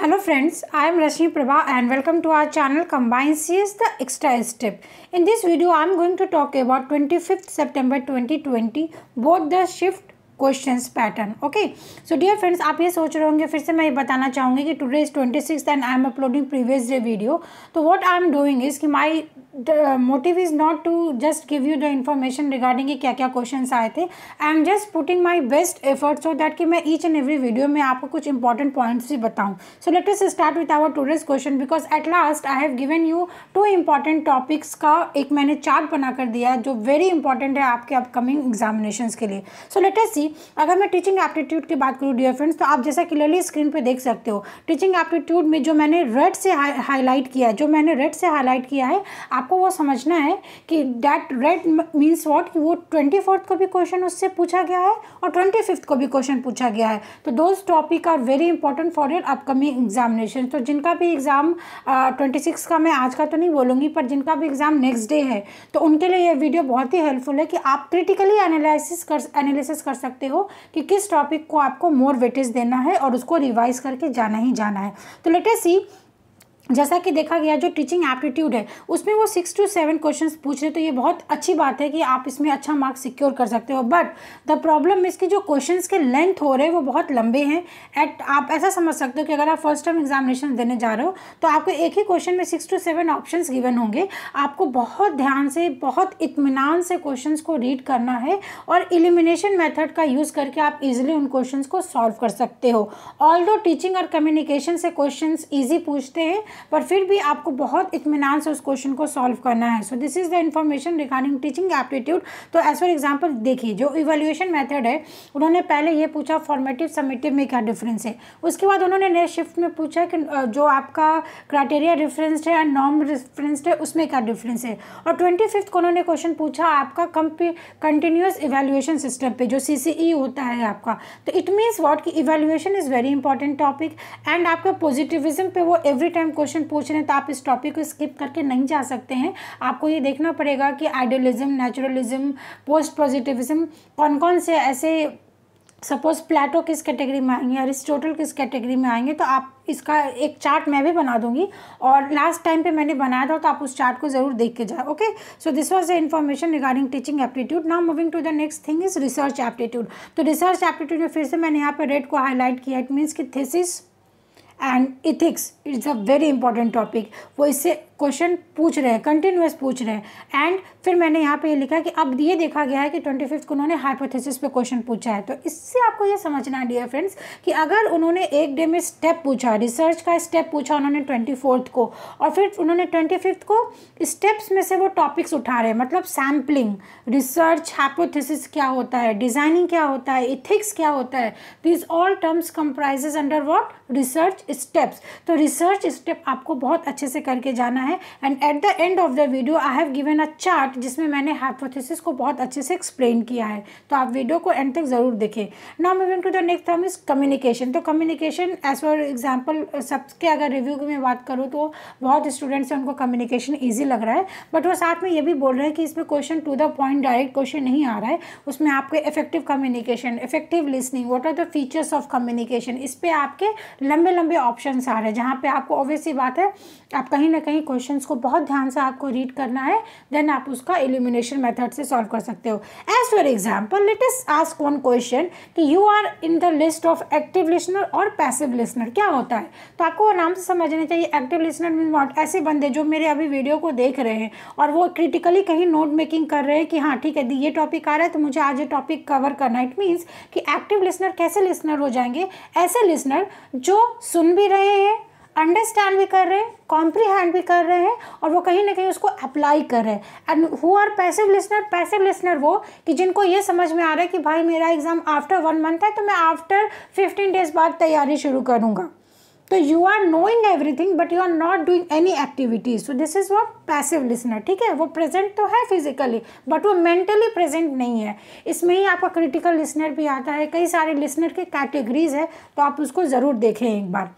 Hello friends I am Rashmi Prabha and welcome to our channel combine C the extra step in this video I am going to talk about twenty fifth September twenty twenty the shift questions pattern okay so dear friends आप ये सोच रहे होंगे फिर से मैं ये बताना चाहूँगी कि today is twenty six and I am uploading previous day video तो what I am doing is कि my motive is not to just give you the information regarding क्या क्या क्वेश्चन आए थे I am just putting my best effort so that कि मैं each and every video में आपको कुछ इंपॉर्टेंट पॉइंट्स भी बताऊँ so let's start with our tourist question because at last I have given you two important topics का एक मैंने चार्ट बना कर दिया है जो वेरी इंपॉर्टेंट है आपके अपकमिंग एग्जामिनेशन के लिए सो लेट एस सी अगर मैं टीचिंग एप्टीट्यूड की बात करूँ डियर फ्रेंड्स तो आप जैसा क्लियरली स्क्रीन पर देख सकते हो टीचिंग एप्टीट्यूड में जो मैंने रेड से हाईलाइट किया है जो मैंने रेड से हाईलाइट किया है आप आपको वो समझना है कि डैट रेड मीन्स वॉट वो ट्वेंटी फोर्थ को भी क्वेश्चन उससे पूछा गया है और ट्वेंटी फिफ्थ को भी क्वेश्चन पूछा गया है तो those topic are very important for your upcoming examination तो जिनका भी एग्ज़ाम ट्वेंटी सिक्स का मैं आज का तो नहीं बोलूँगी पर जिनका भी एग्ज़ाम नेक्स्ट डे है तो उनके लिए ये वीडियो बहुत ही हेल्पफुल है कि आप क्रिटिकली एनालिसिस कर एनालिसिस कर सकते हो कि किस टॉपिक को आपको मोर वेटेज देना है और उसको रिवाइज करके जाना ही जाना है तो लेटेस्ट सी जैसा कि देखा गया जो टीचिंग एप्टीट्यूड है उसमें वो सिक्स टू सेवन क्वेश्चंस पूछ रहे तो ये बहुत अच्छी बात है कि आप इसमें अच्छा मार्क्स सिक्योर कर सकते हो बट द प्रॉब्लम इसके जो क्वेश्चंस के लेंथ हो रहे हैं वो बहुत लंबे हैं एट आप ऐसा समझ सकते हो कि अगर आप फर्स्ट टाइम एग्जामिनेशन देने जा रहे हो तो आपको एक ही क्वेश्चन में six to seven option given होंगे आपको बहुत ध्यान से बहुत इतमान से क्वेश्चन को रीड करना है और एलिमिनेशन मैथड का यूज़ करके आप इजिली उन क्वेश्चन को सॉल्व कर सकते हो ऑल टीचिंग और कम्युनिकेशन से क्वेश्चन ईजी पूछते हैं पर फिर भी आपको बहुत इतमान से उस क्वेश्चन को सॉल्व करना है so this is the information regarding teaching aptitude तो एज फॉर एग्जाम्पल देखिए जो इवेल्यूशन मैथड है उन्होंने पहले ये पूछा फॉर्मेटिव समेटिव में क्या डिफरेंस है उसके बाद उन्होंने नेक्स्ट शिफ्ट में पूछा कि जो आपका क्राइटेरिया रिफरेंस है एंड नॉर्म रिफरेंस है उसमें क्या डिफरेंस है और ट्वेंटी फिफ्थ को उन्होंने क्वेश्चन पूछा आपका कंटिन्यूस इवेल्यूशन सिस्टम पे जो सी e होता है आपका तो इट मीन्स वॉट कि evaluation is very important topic and आपका पॉजिटिविज्म पे वो एवरी टाइम क्वेश्चन क्वेश्चन पूछ रहे हैं तो आप इस टॉपिक को स्किप करके नहीं जा सकते हैं आपको ये देखना पड़ेगा कि आइडियलिज्म नेचुरलिज्म पोस्ट पॉजिटिविज्म कौन कौन से ऐसे सपोज प्लेटो किस कैटेगरी में आएंगे अरिस्टोटल किस कैटेगरी में आएंगे तो आप इसका एक चार्ट मैं भी बना दूंगी और लास्ट टाइम पे मैंने बनाया था तो आप उस चार्ट को ज़रूर देख के जाए okay so this was the information regarding teaching aptitude now moving to the next thing is research aptitude तो रिसर्च एप्टीट्यूड में फिर से मैंने यहाँ पर रेड को हाईलाइट किया इट मीन्स कि thesis and ethics it's a very important topic वो इससे क्वेश्चन पूछ रहे हैं कंटिन्यूस पूछ रहे हैं एंड फिर मैंने यहाँ पे ये लिखा कि अब ये देखा गया है कि ट्वेंटी फिफ्थ को उन्होंने हाइपोथेसिस पे क्वेश्चन पूछा है तो इससे आपको ये समझना है डियर फ्रेंड्स कि अगर उन्होंने एक डे में स्टेप पूछा रिसर्च का स्टेप पूछा उन्होंने ट्वेंटी फोर्थ को और फिर उन्होंने ट्वेंटी फिफ्थ को स्टेप्स में से वो टॉपिक्स उठा रहे हैं मतलब सैम्पलिंग रिसर्च हाइपोथेसिस क्या होता है डिज़ाइनिंग क्या होता है इथिक्स क्या होता है these all terms comprises under what research steps तो रिसर्च स्टेप आपको बहुत अच्छे से करके जाना है है and at the end of the video I have given a chart जिसमें मैंने हाइपोथेसिस को बहुत अच्छे से एक्सप्लेन किया है तो आप वीडियो को एंड तक ज़रूर देखें now moving to the next हम इज कम्युनिकेशन तो कम्युनिकेशन एज फॉर एग्जाम्पल सबके अगर रिव्यू की मैं बात करूँ तो बहुत स्टूडेंट्स हैं उनको कम्युनिकेशन ईजी लग रहा है बट वो साथ में ये भी बोल रहे हैं कि इसमें question to the point direct question नहीं आ रहा है उसमें आपके effective communication effective listening what are the features of communication इस पर आपके लंबे लंबे ऑप्शन आ रहे हैं जहाँ पर आपको ऑब्वियसली बात है आप कहीं ना कहीं क्वेश्चंस को बहुत ध्यान से आपको रीड करना है देन आप उसका एलिमिनेशन मेथड से सॉल्व कर सकते हो as for example let's ask one question कि you are in the list of active listener और पैसिव लिसनर क्या होता है तो आपको आराम से समझना चाहिए एक्टिव लिसनर मीन वॉट ऐसे बंदे जो मेरे अभी वीडियो को देख रहे हैं और वो क्रिटिकली कहीं नोट मेकिंग कर रहे हैं कि हाँ ठीक है ये टॉपिक आ रहा है तो मुझे आज ये टॉपिक कवर करना इट मीन्स कि एक्टिव लिसनर कैसे लिसनर हो जाएंगे ऐसे लिसनर जो सुन भी रहे हैं अंडरस्टैंड भी कर रहे हैं कॉम्प्रीहेंड भी कर रहे हैं और वो कहीं ना कहीं उसको अप्लाई कर रहे हैं and who are passive listener passive listener वो कि जिनको ये समझ में आ रहा है कि भाई मेरा एग्ज़ाम आफ्टर वन मंथ है तो मैं आफ्टर फिफ्टीन डेज बाद तैयारी शुरू करूँगा तो you are knowing everything but you are not doing any activities so this is what passive listener ठीक है वो प्रेजेंट तो है फिजिकली बट वो मेंटली प्रेजेंट नहीं है इसमें ही आपका क्रिटिकल लिसनर भी आता है कई सारे लिसनर के कैटेगरीज है तो आप उसको ज़रूर देखें एक बार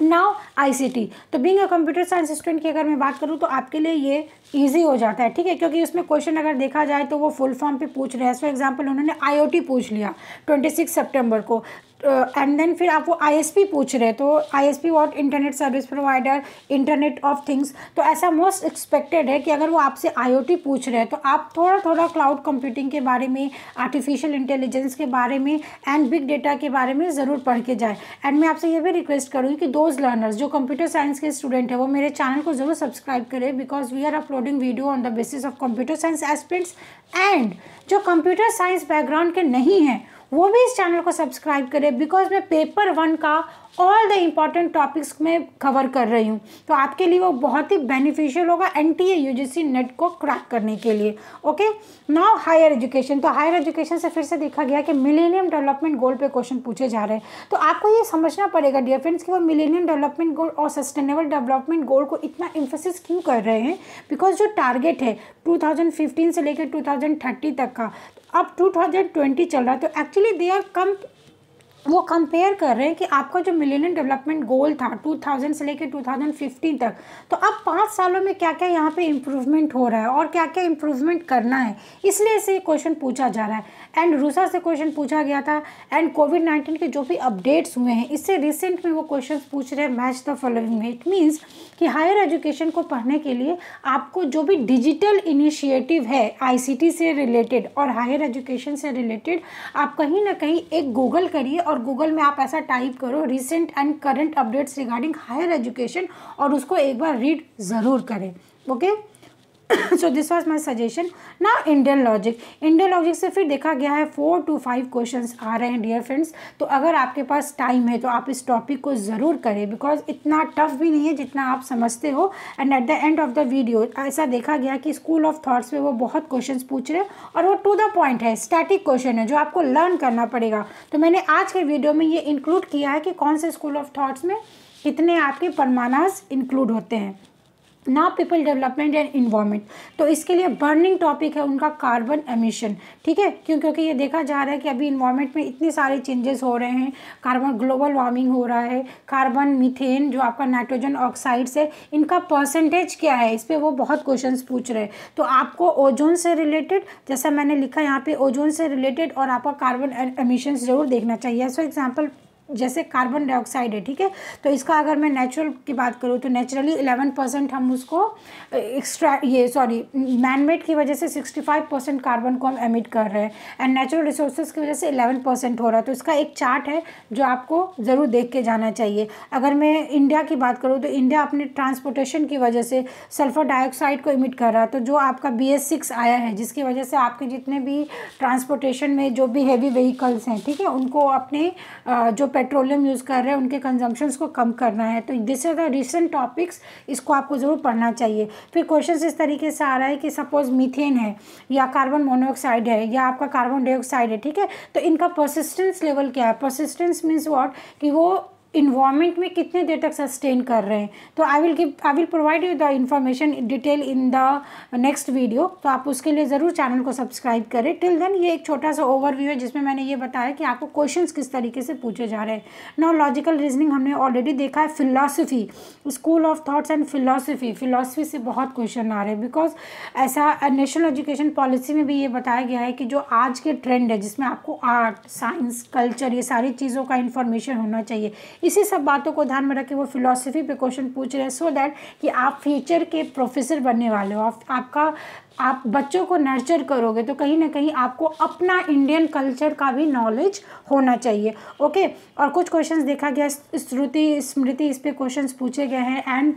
नाउ आईसीटी तो being a computer science student की अगर मैं बात करूँ तो आपके लिए ये ईजी हो जाता है ठीक है क्योंकि उसमें क्वेश्चन अगर देखा जाए तो वो फुल फॉर्म पे पूछ रहे हैं फॉर एग्जांपल उन्होंने आईओटी पूछ लिया 26 सितंबर को एंड देन फिर आप वो आईएसपी पूछ रहे हैं तो ISP what internet service provider internet of things तो ऐसा मोस्ट एक्सपेक्टेड है कि अगर वो आपसे आईओटी पूछ रहे हैं तो आप थोड़ा थोड़ा क्लाउड कंप्यूटिंग के बारे में आर्टिफिशियल इंटेलिजेंस के बारे में एंड बिग डेटा के बारे में ज़रूर पढ़ के जाए एंड मैं आपसे ये भी रिक्वेस्ट करूँगी कि दोज लर्नर्स जो कंप्यूटर साइंस के स्टूडेंट है वो मेरे चैनल को ज़रूर सब्सक्राइब करें because we are uploading video on the basis of computer science aspects and जो कंप्यूटर साइंस बैकग्राउंड के नहीं हैं वो भी इस चैनल को सब्सक्राइब करें बिकॉज मैं पेपर वन का ऑल द इम्पॉर्टेंट टॉपिक्स में कवर कर रही हूँ तो आपके लिए वो बहुत ही बेनिफिशियल होगा N T A U G C NET को क्रैक करने के लिए ओके नाउ हायर एजुकेशन तो हायर एजुकेशन से फिर से देखा गया कि मिलेनियम डेवलपमेंट गोल पे क्वेश्चन पूछे जा रहे हैं तो आपको ये समझना पड़ेगा डियर फ्रेंड्स कि वो मिलेनियम डेवलपमेंट गोल और सस्टेनेबल डेवलपमेंट गोल को इतना इम्फोसिस क्यों कर रहे हैं बिकॉज जो टारगेट है टू से लेकर टू तक का अब 2020 चल रहा है तो एक्चुअली दे आर कम वो कंपेयर कर रहे हैं कि आपका जो मिलेनियम डेवलपमेंट गोल था 2000 से लेकर 2015 तक तो अब पाँच सालों में क्या क्या यहाँ पे इम्प्रूवमेंट हो रहा है और क्या क्या इम्प्रूवमेंट करना है इसलिए इसे क्वेश्चन पूछा जा रहा है एंड रूसा से क्वेश्चन पूछा गया था एंड कोविड नाइन्टीन के जो भी अपडेट्स हुए हैं इससे रिसेंट में वो क्वेश्चन पूछ रहे हैं मैच द फॉलोइंग में इट मीन्स कि हायर एजुकेशन को पढ़ने के लिए आपको जो भी डिजिटल इनिशिएटिव है आई से रिलेटेड और हायर एजुकेशन से रिलेटेड आप कहीं ना कहीं एक गूगल करिए और और गूगल में आप ऐसा टाइप करो recent and current updates regarding higher education और उसको एक बार रीड ज़रूर करें okay okay? So this was my suggestion ना इंडियन लॉजिक इंडियन लॉजिक से फिर देखा गया है फोर टू फाइव क्वेश्चन आ रहे हैं डियर फ्रेंड्स तो अगर आपके पास टाइम है तो आप इस टॉपिक को ज़रूर करें बिकॉज इतना टफ भी नहीं है जितना आप समझते हो and at the end of the video ऐसा देखा गया कि स्कूल ऑफ थाट्स में वो बहुत क्वेश्चन पूछ रहे हैं और वो टू द पॉइंट है स्टैटिक क्वेश्चन है जो आपको लर्न करना पड़ेगा तो मैंने आज के वीडियो में ये इंक्लूड किया है कि कौन से स्कूल ऑफ थाट्स में कितने आपके परमानास इंक्लूड होते हैं ना पीपल डेवलपमेंट एंड इन्वामेंट तो इसके लिए बर्निंग टॉपिक है उनका कार्बन एमिशन ठीक है क्यों क्योंकि ये देखा जा रहा है कि अभी इन्वायरमेंट में इतने सारे चेंजेस हो रहे हैं कार्बन ग्लोबल वार्मिंग हो रहा है कार्बन मीथेन जो आपका नाइट्रोजन ऑक्साइड्स है इनका परसेंटेज क्या है इस पर वो बहुत क्वेश्चन पूछ रहे हैं तो आपको ओजोन से रिलेटेड जैसा मैंने लिखा यहाँ पर ओजोन से रिलेटेड और आपका कार्बन एमिशन ज़रूर देखना चाहिए सो एग्जाम्पल जैसे कार्बन डाइऑक्साइड है ठीक है तो इसका अगर मैं नेचुरल की बात करूँ तो नेचुरली एलेवन परसेंट हम उसको एक्स्ट्रा ये सॉरी मैनमेड की वजह से सिक्सटी फाइव परसेंट कार्बन को हम एमिट कर रहे हैं एंड नेचुरल रिसोर्सेज की वजह से एलेवन परसेंट हो रहा है तो इसका एक चार्ट है जो आपको ज़रूर देख के जाना चाहिए अगर मैं इंडिया की बात करूँ तो इंडिया अपने ट्रांसपोर्टेशन की वजह से सल्फ़र डाइऑक्साइड को इमिट कर रहा है तो जो आपका बी एस सिक्स आया है जिसकी वजह से आपके जितने भी ट्रांसपोर्टेशन में जो भी हैवी व्हीकल्स हैं ठीक है उनको अपने जो पेट्रोलियम यूज़ कर रहे हैं उनके कंजम्पशन को कम करना है तो this are the recent topics इसको आपको ज़रूर पढ़ना चाहिए फिर क्वेश्चन इस तरीके से आ रहा है कि सपोज मीथेन है या कार्बन मोनोऑक्साइड है या आपका कार्बन डाइऑक्साइड है ठीक है तो इनका परसिस्टेंस लेवल क्या है परसिस्टेंस मीन्स वॉट कि वो इन्वामेंट में कितने देर तक सस्टेन कर रहे हैं तो I will give I will provide you the information detail in the next video तो आप उसके लिए ज़रूर चैनल को सब्सक्राइब करें टिल देन ये एक छोटा सा ओवरव्यू है जिसमें मैंने ये बताया कि आपको क्वेश्चन किस तरीके से पूछे जा रहे हैं नॉ लॉजिकल रीजनिंग हमने ऑलरेडी देखा है philosophy school of thoughts and philosophy philosophy से बहुत क्वेश्चन आ रहे हैं बिकॉज ऐसा नेशनल एजुकेशन पॉलिसी में भी ये बताया गया है कि जो आज के ट्रेंड है जिसमें आपको आर्ट साइंस कल्चर ये सारी चीज़ों का इन्फॉर्मेशन होना चाहिए इसी सब बातों को ध्यान में रखें वो फिलोसफी पे क्वेश्चन पूछ रहे हैं सो दैट कि आप फ्यूचर के प्रोफेसर बनने वाले हो आप आपका आप बच्चों को नर्चर करोगे तो कहीं ना कहीं आपको अपना इंडियन कल्चर का भी नॉलेज होना चाहिए ओके और कुछ क्वेश्चंस देखा गया श्रुति स्मृति इस पर क्वेश्चंस पूछे गए हैं एंड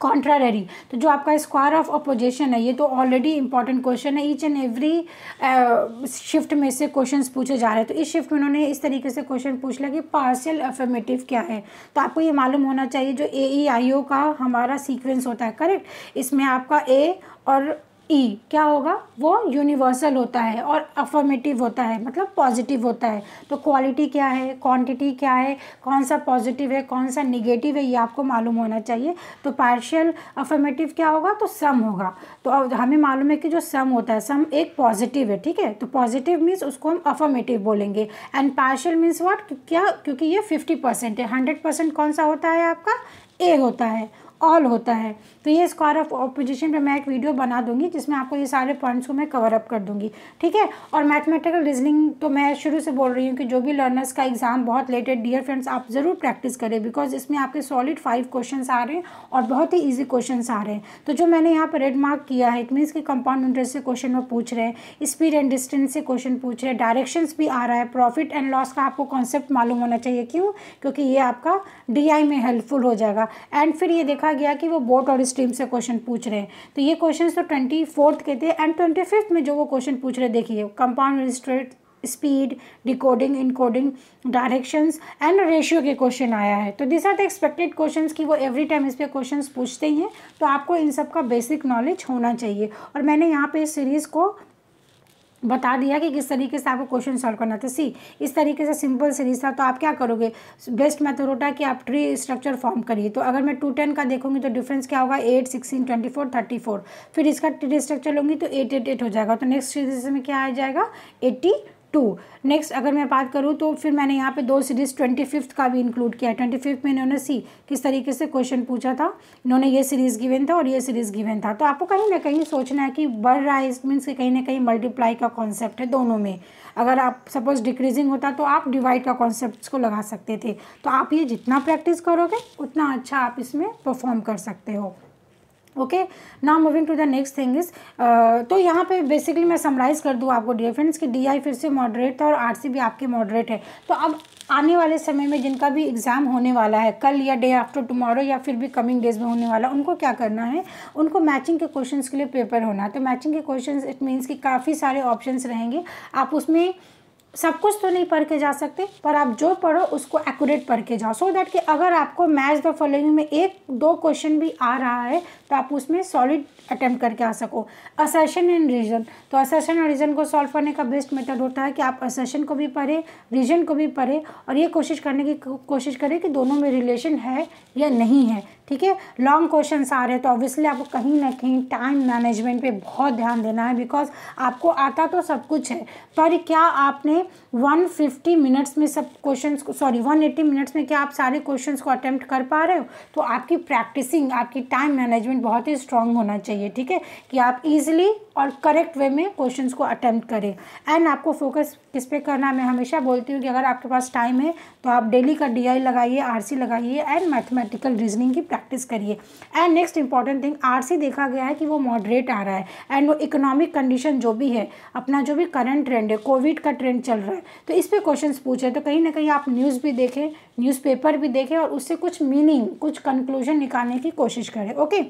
कॉन्ट्रारी तो जो आपका स्क्वायर ऑफ अपोजिशन है ये तो ऑलरेडी इंपॉर्टेंट क्वेश्चन है ईच एंड एवरी शिफ्ट में से क्वेश्चन पूछे जा रहे हैं तो इस शिफ्ट में उन्होंने इस तरीके से क्वेश्चन पूछ लिया कि पार्शियल अफर्मेटिव क्या है तो आपको ये मालूम होना चाहिए जो ए ई आई ओ का हमारा सीक्वेंस होता है करेक्ट इसमें आपका ए और ई e, क्या होगा वो यूनिवर्सल होता है और अफर्मेटिव होता है मतलब पॉजिटिव होता है तो क्वालिटी क्या है क्वांटिटी क्या है कौन सा पॉजिटिव है कौन सा निगेटिव है ये आपको मालूम होना चाहिए तो पार्शियल अफर्मेटिव क्या होगा तो सम होगा तो हमें मालूम है कि जो सम होता है सम एक पॉजिटिव है ठीक है तो पॉजिटिव मीन्स उसको हम अफर्मेटिव बोलेंगे एंड पार्शियल मीन्स वॉट क्या क्योंकि ये फिफ्टी परसेंट है हंड्रेड परसेंट कौन सा होता है आपका ए होता है ऑल होता है तो ये स्क्वायर ऑफ ऑपोजिशन पे मैं एक वीडियो बना दूंगी जिसमें आपको ये सारे पॉइंट्स को मैं कवर अप कर दूंगी ठीक है और मैथमेटिकल रीजनिंग तो मैं शुरू से बोल रही हूँ कि जो भी लर्नर्स का एग्ज़ाम बहुत लेटेड डियर फ्रेंड्स आप ज़रूर प्रैक्टिस करें बिकॉज इसमें आपके सॉलिड फाइव क्वेश्चन आ रहे हैं और बहुत ही ईजी क्वेश्चन आ रहे हैं तो जो मैंने यहाँ पर रेड मार्क किया है इट मीन्स कि कंपाउंड इंटरेस्ट से क्वेश्चन वो पूछ रहे हैं स्पीड एंड डिस्टेंस से क्वेश्चन पूछ रहे हैं डायरेक्शंस भी आ रहा है प्रॉफिट एंड लॉस का आपको कॉन्सेप्ट मालूम होना चाहिए क्यों क्योंकि ये आपका डी में हेल्पफुल हो जाएगा एंड फिर ये देखा रखा गया कि वो बोट और स्ट्रीम से क्वेश्चन पूछ रहे हैं तो ये क्वेश्चन तो ट्वेंटी फोर्थ के थे एंड ट्वेंटी फिफ्थ में जो वो क्वेश्चन पूछ रहे देखिए कंपाउंड रजिस्ट्रेट speed decoding encoding directions and ratio के क्वेश्चन आया है तो this are the expected questions कि वो एवरी टाइम इस पर क्वेश्चन पूछते ही हैं तो आपको इन सब का बेसिक नॉलेज होना चाहिए और मैंने यहाँ पे इस सीरीज़ को बता दिया कि किस तरीके से आपको क्वेश्चन सॉल्व करना था सी तो इस तरीके से सिंपल सीरीज था तो आप क्या करोगे बेस्ट मेथड होता है कि आप ट्री स्ट्रक्चर फॉर्म करिए तो अगर मैं टू टेन का देखूंगी तो डिफरेंस क्या होगा at sixteen twenty four thirty four फिर इसका ट्री स्ट्रक्चर लूंगी तो एट एट एट हो जाएगा तो नेक्स्ट सीरीज में क्या आ जाएगा एट्टी टू नेक्स्ट अगर मैं बात करूँ तो फिर मैंने यहाँ पे दो सीरीज़ ट्वेंटी फिफ्थ का भी इंक्लूड किया ट्वेंटी फिफ्थ में इन्होंने सी किस तरीके से क्वेश्चन पूछा था इन्होंने ये सीरीज़ गिवन था और ये सीरीज़ गिवन था तो आपको कहीं ना कहीं सोचना है कि बढ़ रहा है मीन्स कि कहीं ना कहीं मल्टीप्लाई का कॉन्सेप्ट है दोनों में अगर आप सपोज डिक्रीजिंग होता तो आप डिवाइड का कॉन्सेप्ट को लगा सकते थे तो आप ये जितना प्रैक्टिस करोगे उतना अच्छा आप इसमें परफॉर्म कर सकते हो okay now moving to the next thing is तो यहाँ पे बेसिकली मैं समराइज़ कर दूँ आपको डियर फ्रेंड्स कि डीआई फिर से मॉडरेट था और आरसी भी आपके मॉडरेट है तो अब आने वाले समय में जिनका भी एग्ज़ाम होने वाला है कल या डे आफ्टर टुमारो या फिर भी कमिंग डेज में होने वाला उनको क्या करना है उनको मैचिंग के क्वेश्चन के लिए पेपर होना है तो मैचिंग के क्वेश्चन इट मीन्स कि काफ़ी सारे ऑप्शन रहेंगे आप उसमें सब कुछ तो नहीं पढ़ के जा सकते पर आप जो पढ़ो उसको एक्यूरेट पढ़ के जाओ सो so दैट कि अगर आपको मैच द फॉलोइंग में एक दो क्वेश्चन भी आ रहा है तो आप उसमें सॉलिड अटेम्प्ट करके आ सको असेशन एंड रीजन तो असेशन और रीजन को सॉल्व करने का बेस्ट मेथड होता है कि आप असेशन को भी पढ़ें रीजन को भी पढ़ें और ये कोशिश करने की कोशिश करें कि दोनों में रिलेशन है या नहीं है ठीक है लॉन्ग क्वेश्चन आ रहे हैं तो ऑब्वियसली आपको कहीं ना कहीं टाइम मैनेजमेंट पे बहुत ध्यान देना है बिकॉज आपको आता तो सब कुछ है पर क्या आपने 150 मिनट्स में सब क्वेश्चन सॉरी 180 मिनट्स में क्या आप सारे क्वेश्चन को अटैम्प्ट कर पा रहे हो तो आपकी प्रैक्टिसिंग आपकी टाइम मैनेजमेंट बहुत ही स्ट्रांग होना चाहिए ठीक है कि आप ईजिली और करेक्ट वे में क्वेश्चंस को अटेम्प्ट करें एंड आपको फोकस किस पे करना मैं हमेशा बोलती हूँ कि अगर आपके पास टाइम है तो आप डेली का डीआई लगाइए आरसी लगाइए एंड मैथमेटिकल रीजनिंग की प्रैक्टिस करिए and next important thing RC देखा गया है कि वो मॉडरेट आ रहा है एंड वो इकोनॉमिक कंडीशन जो भी है अपना जो भी करंट ट्रेंड है कोविड का ट्रेंड चल रहा है तो इस पर क्वेश्चन पूछे तो कहीं ना कहीं आप न्यूज़ भी देखें न्यूज़पेपर भी देखें और उससे कुछ मीनिंग कुछ कंक्लूजन निकालने की कोशिश करें okay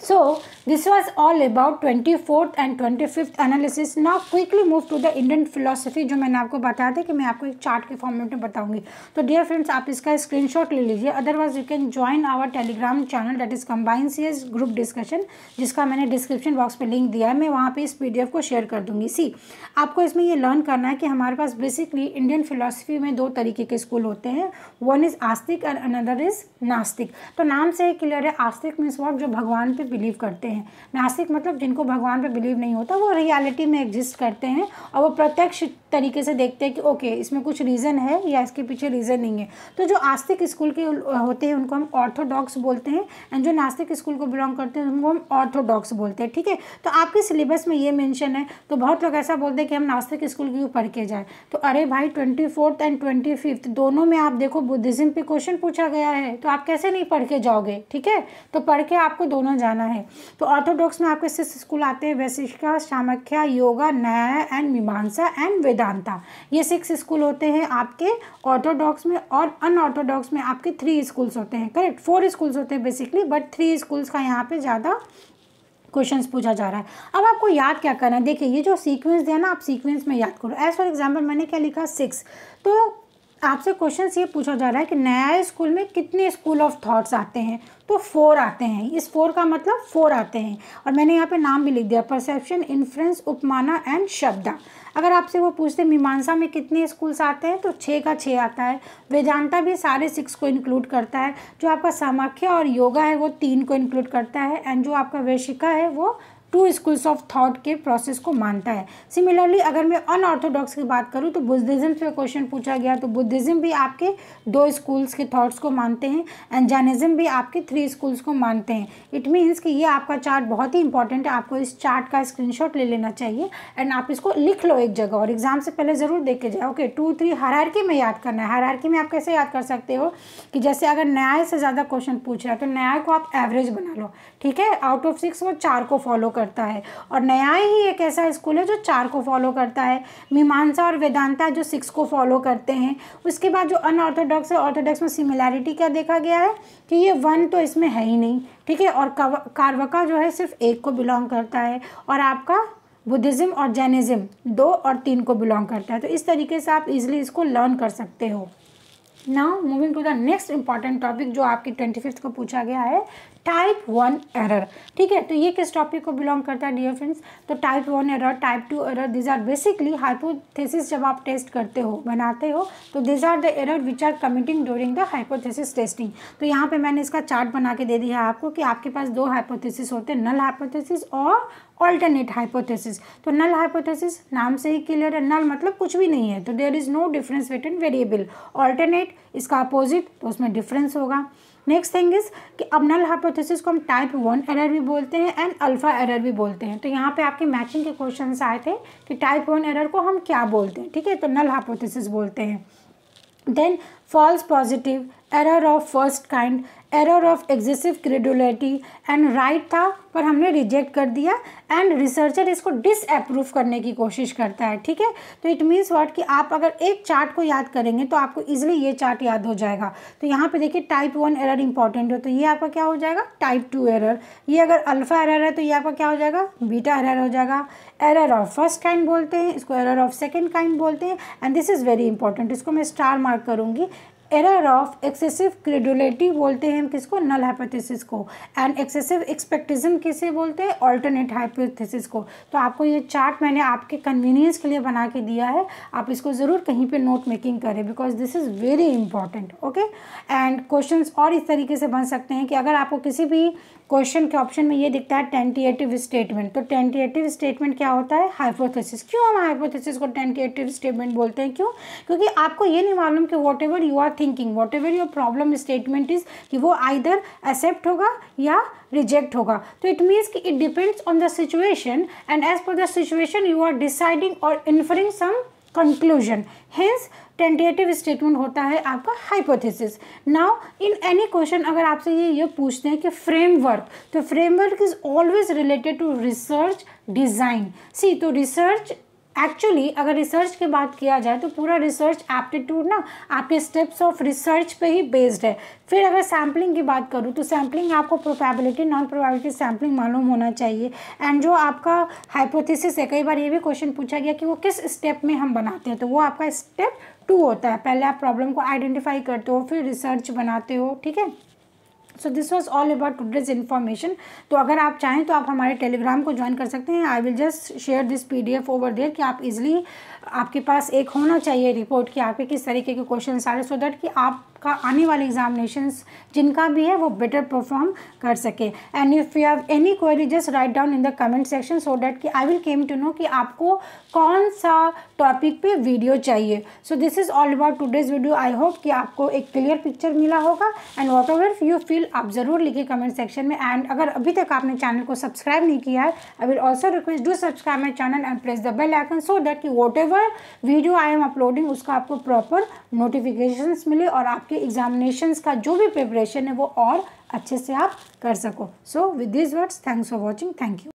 So this was all about 24th and 25th analysis now quickly move to the Indian philosophy जो मैंने आपको बताया था कि मैं आपको एक चार्ट के फॉर्मेट में बताऊंगी तो डियर फ्रेंड्स आप इसका स्क्रीनशॉट ले लीजिए otherwise you can join our telegram channel that is combine C S group discussion जिसका मैंने डिस्क्रिप्शन बॉक्स पर लिंक दिया है मैं वहाँ पर इस पी को शेयर कर दूँगी सी आपको इसमें ये लर्न करना है कि हमारे पास बेसिकली इंडियन फिलोसफी में दो तरीके के स्कूल होते हैं वन इज़ आस्तिक और अनदर इज़ नास्तिक तो नाम से क्लियर है आस्तिक मीन्स वॉट जो भगवान पर बिलीव करते हैं नास्तिक मतलब जिनको भगवान पर बिलीव नहीं होता वो रियलिटी में एग्जिस्ट करते हैं और वो प्रत्यक्ष तरीके से देखते हैं कि ओके इसमें कुछ रीज़न है या इसके पीछे रीज़न नहीं है तो जो आस्तिक स्कूल के होते हैं उनको हम ऑर्थोडॉक्स बोलते हैं एंड जो नास्तिक स्कूल को बिलोंग करते हैं उनको हम ऑर्थोडॉक्स बोलते हैं ठीक है तो आपके सिलेबस में ये मैंशन है तो बहुत लोग ऐसा बोलते हैं कि हम नास्तिक स्कूल क्यों पढ़ के जाए तो अरे भाई twenty fourth and twenty fifth दोनों में आप देखो बुद्धिज़्म पे क्वेश्चन पूछा गया है तो आप कैसे नहीं पढ़ के जाओगे ठीक है तो पढ़ के आपको दोनों जाना जाना है तो ऑर्थोडॉक्स में आपके सिक्स स्कूल आते हैं वैशिष्का सामख्या योगा न्याय एंड मीमांसा एंड वेदांता ये सिक्स स्कूल होते हैं आपके ऑर्थोडॉक्स में और अनऑर्थोडॉक्स में आपके थ्री स्कूल्स होते हैं करेक्ट फोर स्कूल्स होते हैं बेसिकली बट थ्री स्कूल्स का यहाँ पर ज़्यादा क्वेश्चंस पूछा जा रहा है अब आपको याद क्या करना है देखिए ये जो सीक्वेंस दिया ना आप सीक्वेंस में याद करो एज फॉर एग्जांपल मैंने क्या लिखा सिक्स तो आपसे क्वेश्चन ये पूछा जा रहा है कि नया स्कूल में कितने स्कूल ऑफ थॉट्स आते हैं तो फोर आते हैं इस फोर का मतलब फोर आते हैं और मैंने यहाँ पे नाम भी लिख दिया परसेप्शन इन्फ्रेंस उपमाना एंड शब्दा अगर आपसे वो पूछते मीमांसा में कितने स्कूल्स आते हैं तो छः का छः आता है वेदांता भी सारे सिक्स को इंक्लूड करता है जो आपका सामाख्य और योगा है वो तीन को इंक्लूड करता है एंड जो आपका वैशिका है वो टू स्कूल्स ऑफ थॉट के प्रोसेस को मानता है सिमिलरली अगर मैं अनऑर्थोडॉक्स की बात करूँ तो बुद्धिज़्म पे क्वेश्चन पूछा गया तो बुद्धिज़्म भी आपके दो स्कूल्स के थॉट्स को मानते हैं एंड जैनिज़्म भी आपके थ्री स्कूल्स को मानते हैं इट मीन्स कि ये आपका चार्ट बहुत ही इंपॉर्टेंट है आपको इस चार्ट का शॉट ले लेना चाहिए एंड आप इसको लिख लो एक जगह और एग्ज़ाम से पहले ज़रूर देख के जाए ओके टू थ्री हरारकी में याद करना है हरारकी में आप कैसे याद कर सकते हो कि जैसे अगर न्याय से ज़्यादा क्वेश्चन पूछ रहा है तो न्याय को आप एवरेज बना लो ठीक है आउट ऑफ सिक्स वो चार को फॉलो करता है और न्याय ही एक ऐसा स्कूल है जो चार को फॉलो करता है मीमांसा और वेदांता जो सिक्स को फॉलो करते हैं उसके बाद जो अनऑर्थोडॉक्स है ऑर्थोडॉक्स में सिमिलैरिटी क्या देखा गया है कि ये वन तो इसमें है ही नहीं ठीक है और कारवका जो है सिर्फ एक को बिलोंग करता है और आपका बुद्धिज़्म और जैनिज़्म दो और तीन को बिलोंग करता है तो इस तरीके से आप इजिली इसको लर्न कर सकते हो now moving to the next important topic जो आपकी ट्वेंटी फिफ्थ को पूछा गया है टाइप वन एरर ठीक है तो ये किस टॉपिक को बिलोंग करता है डियर फ्रेंड्स तो type one error type two error these are basically hypothesis जब आप टेस्ट करते हो बनाते हो तो these are the error which are committing during the hypothesis testing तो यहाँ पे मैंने इसका चार्ट बना के दे दिया है आपको कि आपके पास दो हाइपोथेसिस होते हैं नल हाइपोथेसिस और ऑल्टरनेट हाइपोथेसिस तो नल हाइपोथेसिस नाम से ही क्लियर है नल मतलब कुछ भी नहीं है तो there is no difference between variable alternate इसका अपोजिट तो उसमें डिफरेंस होगा नेक्स्ट थिंग इज़ कि अब नल हाइपोथेसिस को हम टाइप वन एरर भी बोलते हैं एंड अल्फ़ा एरर भी बोलते हैं तो यहाँ पे आपके मैचिंग के क्वेश्चन आए थे कि टाइप वन एरर को हम क्या बोलते हैं ठीक है तो नल हाइपोथेसिस बोलते हैं then false positive error of first kind error of excessive credulity and right था पर हमने रिजेक्ट कर दिया एंड रिसर्चर इसको डिसअप्रूव करने की कोशिश करता है ठीक है तो इट मीन्स वॉट कि आप अगर एक चार्ट को याद करेंगे तो आपको इजिली ये चार्ट याद हो जाएगा तो यहाँ पे देखिए टाइप वन एरर इंपॉर्टेंट हो तो ये आपका क्या हो जाएगा टाइप टू एरर ये अगर अल्फ़ा एरर है तो ये आपका क्या हो जाएगा बीटा तो एरर हो जाएगा एरर ऑफ फर्स्ट काइंड बोलते हैं इसको एरर ऑफ सेकेंड काइंड बोलते हैं and this is very important इसको मैं स्टार मार्क करूँगी एरर ऑफ एक्सेसिव क्रेडुलिटी बोलते हैं हम किसको नल हाइपोथेसिस को एंड एक्सेसिव एक्सपेक्टिज्म किसे बोलते हैं ऑल्टरनेट हाइपोथेसिस को तो आपको ये चार्ट मैंने आपके कन्वीनियंस के लिए बना के दिया है आप इसको ज़रूर कहीं पे नोट मेकिंग करें because this is very important okay and question और इस तरीके से बन सकते हैं कि अगर आपको किसी भी क्वेश्चन के ऑप्शन में ये दिखता है टेंटिएटिव स्टेटमेंट तो टेंटिएटिव स्टेटमेंट क्या होता है हाइपोथेसिस क्यों हम हाइपोथेसिस को टेंटिएटिव स्टेटमेंट बोलते हैं क्यों क्योंकि आपको ये नहीं मालूम कि whatever you are thinking whatever your problem statement is कि वो आइदर एक्सेप्ट होगा या रिजेक्ट होगा तो इट मीन्स कि it depends on the situation and as per the situation you are deciding और inferring some conclusion hence tentative statement होता है आपका hypothesis now in any question अगर आपसे ये ये पूछते हैं कि फ्रेमवर्क तो framework is always related to research design C तो रिसर्च एक्चुअली अगर रिसर्च की बात किया जाए तो पूरा रिसर्च एप्टीट्यूड ना आपके स्टेप्स ऑफ रिसर्च पे ही बेस्ड है फिर अगर सैम्पलिंग की बात करूँ तो सैम्पलिंग आपको प्रोबेबिलिटी नॉन प्रोबेबिलिटी सैम्पलिंग मालूम होना चाहिए एंड जो आपका हाइपोथेसिस है कई बार ये भी क्वेश्चन पूछा गया कि वो किस स्टेप में हम बनाते हैं तो वो आपका स्टेप टू होता है पहले आप प्रॉब्लम को आइडेंटिफाई करते हो फिर रिसर्च बनाते हो ठीक है so this was all about today's information तो अगर आप चाहें तो आप हमारे टेलीग्राम को ज्वाइन कर सकते हैं I will just share this P D F over there कि आप इजिली आपके पास एक होना चाहिए रिपोर्ट कि आपके किस तरीके के क्वेश्चन आ रहे सो दैट कि आपका आने वाले एग्जामिनेशन जिनका भी है वो बेटर परफॉर्म कर सके and if you have any query just write down in the comment section so that कि I will came to know कि आपको कौन सा टॉपिक पे वीडियो चाहिए so this is all about today's video I hope कि आपको एक क्लियर पिक्चर मिला होगा and whatever you feel आप ज़रूर लिखिए कमेंट सेक्शन में एंड अगर अभी तक आपने चैनल को सब्सक्राइब नहीं किया है I will also request do subscribe my channel and press the bell icon so that कि वॉट एवर पर वीडियो आई एम अपलोडिंग उसका आपको प्रॉपर नोटिफिकेशन मिले और आपके एग्जामिनेशन का जो भी प्रिपरेशन है वो और अच्छे से आप कर सको so with this words thanks for watching thank you